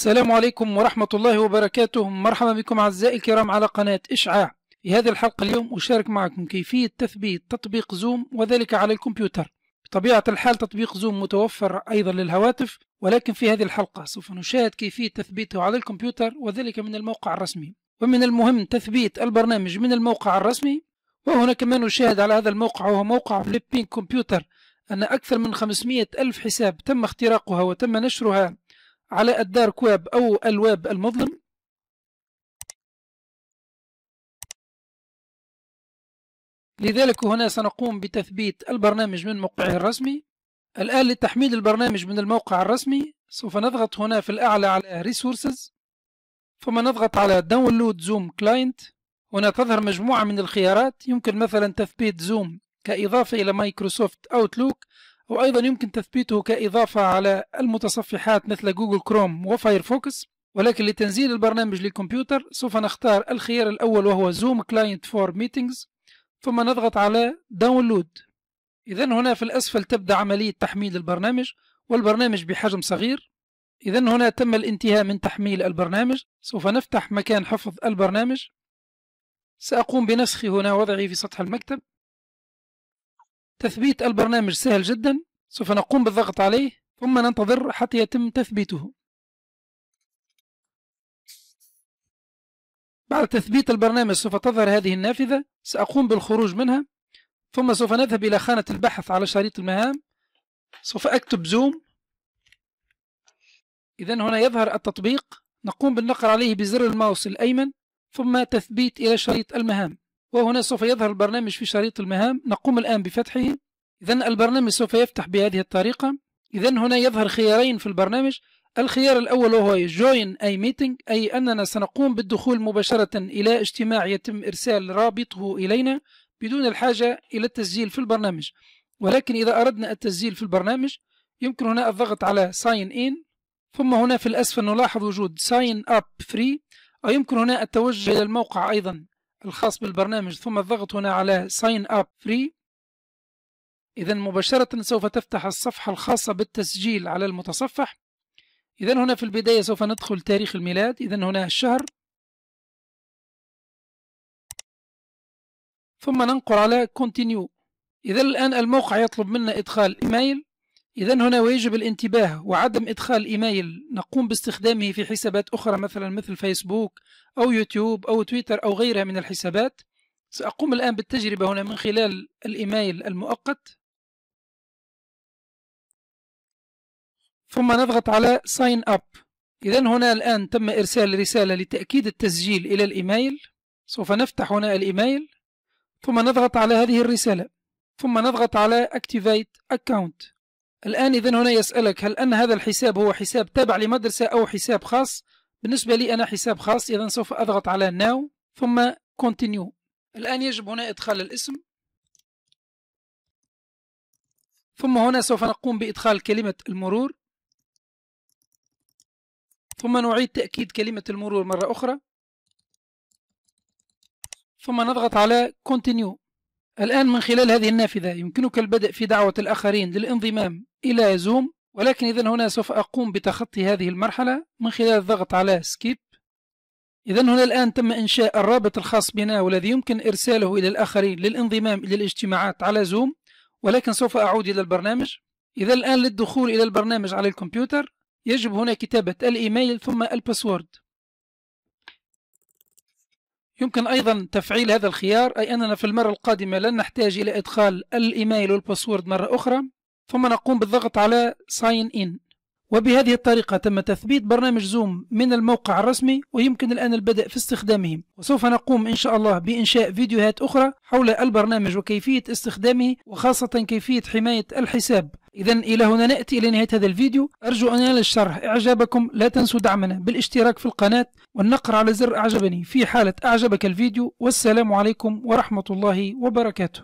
السلام عليكم ورحمة الله وبركاته مرحبا بكم أعزائي الكرام على قناة إشعاع في هذه الحلقة اليوم أشارك معكم كيفية تثبيت تطبيق زوم وذلك على الكمبيوتر بطبيعة الحال تطبيق زوم متوفر أيضا للهواتف ولكن في هذه الحلقة سوف نشاهد كيفية تثبيته على الكمبيوتر وذلك من الموقع الرسمي ومن المهم تثبيت البرنامج من الموقع الرسمي وهنا كما نشاهد على هذا الموقع وهو موقع فليبين كمبيوتر أن أكثر من 500 ألف حساب تم اختراقها وتم نشرها على الدارك ويب أو الويب المظلم لذلك هنا سنقوم بتثبيت البرنامج من موقعه الرسمي الآن لتحميل البرنامج من الموقع الرسمي سوف نضغط هنا في الأعلى على Resources ثم نضغط على Download Zoom Client هنا تظهر مجموعة من الخيارات يمكن مثلا تثبيت زوم كإضافة إلى مايكروسوفت أوتلوك وأيضا يمكن تثبيته كإضافة على المتصفحات مثل جوجل كروم وفايرفوكس ولكن لتنزيل البرنامج للكمبيوتر سوف نختار الخيار الأول وهو زوم كلاينت فور ميتينجز ثم نضغط على داونلود إذا هنا في الأسفل تبدأ عملية تحميل البرنامج والبرنامج بحجم صغير إذا هنا تم الانتهاء من تحميل البرنامج سوف نفتح مكان حفظ البرنامج سأقوم بنسخه هنا وضعه في سطح المكتب تثبيت البرنامج سهل جدا سوف نقوم بالضغط عليه ثم ننتظر حتى يتم تثبيته بعد تثبيت البرنامج سوف تظهر هذه النافذة سأقوم بالخروج منها ثم سوف نذهب إلى خانة البحث على شريط المهام سوف أكتب زوم إذا هنا يظهر التطبيق نقوم بالنقر عليه بزر الماوس الأيمن ثم تثبيت إلى شريط المهام وهنا سوف يظهر البرنامج في شريط المهام نقوم الآن بفتحه إذا البرنامج سوف يفتح بهذه الطريقة إذا هنا يظهر خيارين في البرنامج الخيار الأول وهو Join a Meeting أي أننا سنقوم بالدخول مباشرة إلى اجتماع يتم إرسال رابطه إلينا بدون الحاجة إلى التسجيل في البرنامج ولكن إذا أردنا التسجيل في البرنامج يمكن هنا الضغط على Sign In ثم هنا في الأسفل نلاحظ وجود Sign Up Free أو يمكن هنا التوجه إلى الموقع أيضا الخاص بالبرنامج ثم الضغط هنا على sign up free إذا مباشرة سوف تفتح الصفحة الخاصة بالتسجيل على المتصفح إذا هنا في البداية سوف ندخل تاريخ الميلاد إذا هنا الشهر ثم ننقر على continue إذا الآن الموقع يطلب منا إدخال إيميل إذا هنا ويجب الانتباه وعدم إدخال إيميل نقوم باستخدامه في حسابات أخرى مثلا مثل فيسبوك أو يوتيوب أو تويتر أو غيرها من الحسابات سأقوم الآن بالتجربة هنا من خلال الإيميل المؤقت ثم نضغط على sign up إذا هنا الآن تم إرسال رسالة لتأكيد التسجيل إلى الإيميل سوف نفتح هنا الإيميل ثم نضغط على هذه الرسالة ثم نضغط على Activate Account الآن إذا هنا يسألك هل أن هذا الحساب هو حساب تابع لمدرسة أو حساب خاص بالنسبة لي أنا حساب خاص إذا سوف أضغط على ناو ثم كونتينيو الآن يجب هنا إدخال الاسم ثم هنا سوف نقوم بإدخال كلمة المرور ثم نعيد تأكيد كلمة المرور مرة أخرى ثم نضغط على continue الآن من خلال هذه النافذة يمكنك البدء في دعوة الآخرين للانضمام إلى زوم ولكن إذا هنا سوف أقوم بتخطي هذه المرحلة من خلال الضغط على سكيب إذا هنا الآن تم إنشاء الرابط الخاص بنا والذي يمكن إرساله إلى الآخرين للانضمام إلى الاجتماعات على زوم ولكن سوف أعود إلى البرنامج إذا الآن للدخول إلى البرنامج على الكمبيوتر يجب هنا كتابة الإيميل ثم الباسورد يمكن أيضا تفعيل هذا الخيار أي أننا في المرة القادمة لن نحتاج إلى إدخال الإيميل والباسورد مرة أخرى ثم نقوم بالضغط على ساين إن وبهذه الطريقة تم تثبيت برنامج زوم من الموقع الرسمي ويمكن الآن البدء في استخدامه وسوف نقوم إن شاء الله بإنشاء فيديوهات أخرى حول البرنامج وكيفية استخدامه وخاصة كيفية حماية الحساب إذا إلى هنا نأتي إلى نهاية هذا الفيديو أرجو أن ينال الشرح إعجابكم لا تنسوا دعمنا بالاشتراك في القناة والنقر على زر أعجبني في حالة أعجبك الفيديو والسلام عليكم ورحمة الله وبركاته